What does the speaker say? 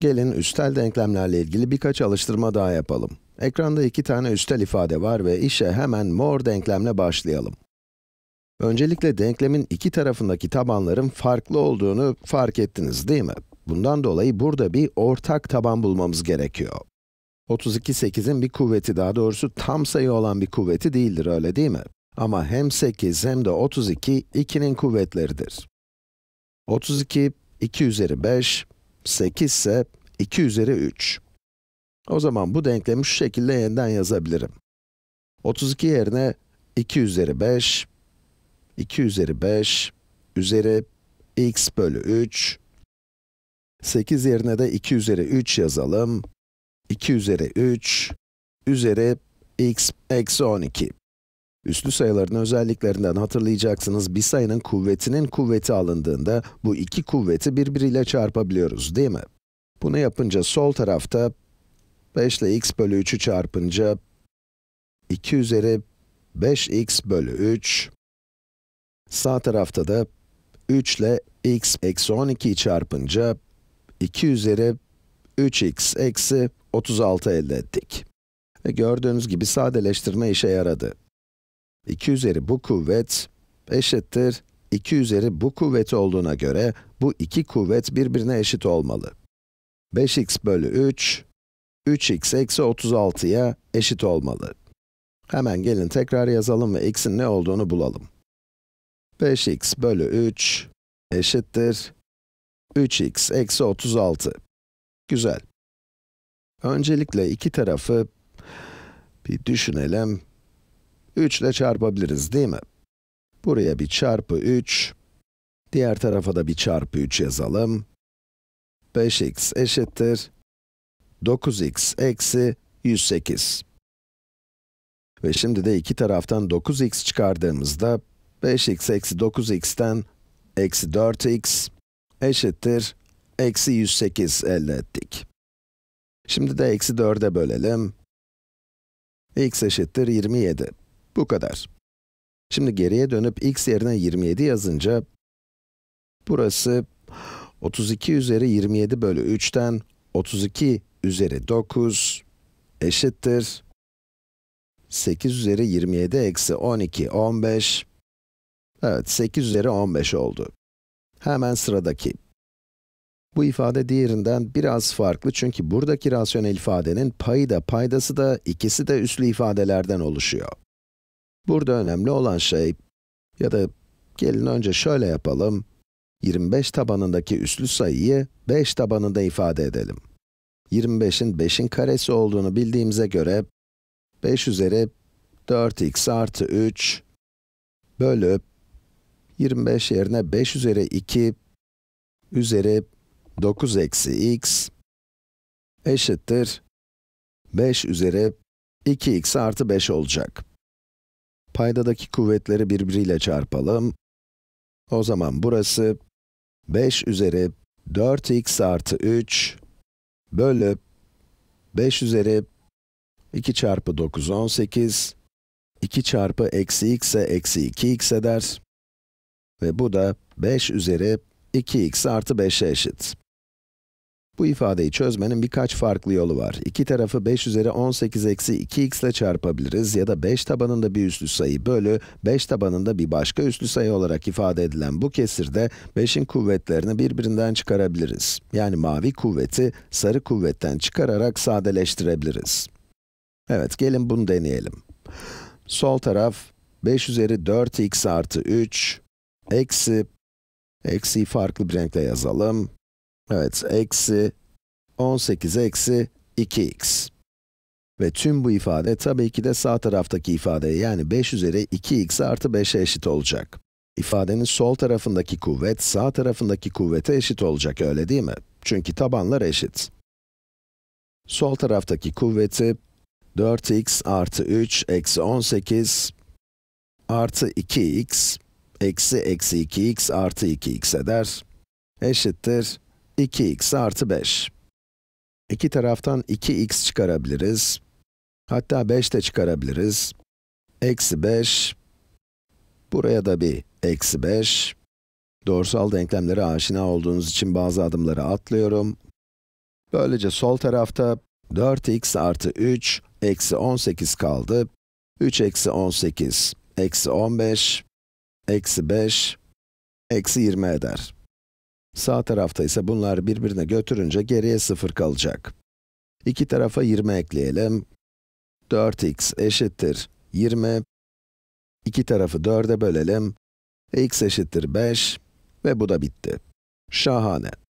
Gelin üstel denklemlerle ilgili birkaç alıştırma daha yapalım. Ekranda iki tane üstel ifade var ve işe hemen mor denklemle başlayalım. Öncelikle denklemin iki tarafındaki tabanların farklı olduğunu fark ettiniz değil mi? Bundan dolayı burada bir ortak taban bulmamız gerekiyor. 32 8'in bir kuvveti daha doğrusu tam sayı olan bir kuvveti değildir öyle değil mi? Ama hem 8 hem de 32 2'nin kuvvetleridir. 32 2 üzeri 5 8 ise 2 üzeri 3. O zaman bu denklemi şu şekilde yeniden yazabilirim. 32 yerine 2 üzeri 5, 2 üzeri 5, üzeri x bölü 3, 8 yerine de 2 üzeri 3 yazalım. 2 üzeri 3, üzeri x eksi 12. Üslü sayıların özelliklerinden hatırlayacaksınız bir sayının kuvvetinin kuvveti alındığında bu iki kuvveti birbiriyle çarpabiliyoruz değil mi? Bunu yapınca sol tarafta 5 ile x bölü 3'ü çarpınca 2 üzeri 5x bölü 3, sağ tarafta da 3 ile x eksi 12'yi çarpınca 2 üzeri 3x eksi 36 elde ettik. Ve gördüğünüz gibi sadeleştirme işe yaradı. 2 üzeri bu kuvvet eşittir 2 üzeri bu kuvvet olduğuna göre bu iki kuvvet birbirine eşit olmalı. 5x bölü 3, 3x eksi 36'ya eşit olmalı. Hemen gelin tekrar yazalım ve x'in ne olduğunu bulalım. 5x bölü 3 eşittir 3x eksi 36. Güzel. Öncelikle iki tarafı bir düşünelim. 3 ile çarpabiliriz değil mi? Buraya bir çarpı 3, diğer tarafa da bir çarpı 3 yazalım. 5x eşittir 9x eksi 108. Ve şimdi de iki taraftan 9x çıkardığımızda 5x eksi 9x'ten eksi 4x eşittir eksi 108 elde ettik. Şimdi de eksi 4'e bölelim. x eşittir 27. Bu kadar. Şimdi geriye dönüp x yerine 27 yazınca, burası 32 üzeri 27 bölü 3'ten 32 üzeri 9 eşittir. 8 üzeri 27 eksi 12, 15. Evet, 8 üzeri 15 oldu. Hemen sıradaki. Bu ifade diğerinden biraz farklı çünkü buradaki rasyonel ifadenin payı da paydası da ikisi de üslü ifadelerden oluşuyor. Burada önemli olan şey, ya da gelin önce şöyle yapalım, 25 tabanındaki üslü sayıyı 5 tabanında ifade edelim. 25'in 5'in karesi olduğunu bildiğimize göre, 5 üzeri 4x artı 3 bölü 25 yerine 5 üzeri 2 üzeri 9 eksi x eşittir 5 üzeri 2x artı 5 olacak paydadaki kuvvetleri birbiriyle çarpalım. O zaman burası 5 üzeri 4x artı 3 bölü 5 üzeri 2 çarpı 9, 18 2 çarpı eksi x e eksi 2x eder. Ve bu da 5 üzeri 2x artı 5'e eşit. Bu ifadeyi çözmenin birkaç farklı yolu var. İki tarafı 5 üzeri 18 eksi 2x ile çarpabiliriz ya da 5 tabanında bir üslü sayı bölü 5 tabanında bir başka üslü sayı olarak ifade edilen bu kesirde 5'in kuvvetlerini birbirinden çıkarabiliriz. Yani mavi kuvveti sarı kuvvetten çıkararak sadeleştirebiliriz. Evet, gelin bunu deneyelim. Sol taraf 5 üzeri 4x artı 3 eksi, eksi farklı bir renkle yazalım, Evet, eksi 18 eksi 2x. Ve tüm bu ifade tabii ki de sağ taraftaki ifadeye yani 5 üzeri 2x artı 5'e eşit olacak. İfadenin sol tarafındaki kuvvet sağ tarafındaki kuvvete eşit olacak öyle değil mi? Çünkü tabanlar eşit. Sol taraftaki kuvveti 4x artı 3 eksi 18 artı 2x eksi eksi 2x artı 2x eder eşittir 2x artı 5. İki taraftan 2x çıkarabiliriz. Hatta 5 de çıkarabiliriz. Eksi 5. Buraya da bir eksi 5. Doğrusal denklemlere aşina olduğunuz için bazı adımları atlıyorum. Böylece sol tarafta 4x artı 3 eksi 18 kaldı. 3 eksi 18 eksi 15 eksi 5 eksi 20 eder. Sağ tarafta ise bunlar birbirine götürünce geriye 0 kalacak. İki tarafa 20 ekleyelim. 4x eşittir 20. İki tarafı 4'e bölelim. x eşittir 5 ve bu da bitti. Şahane.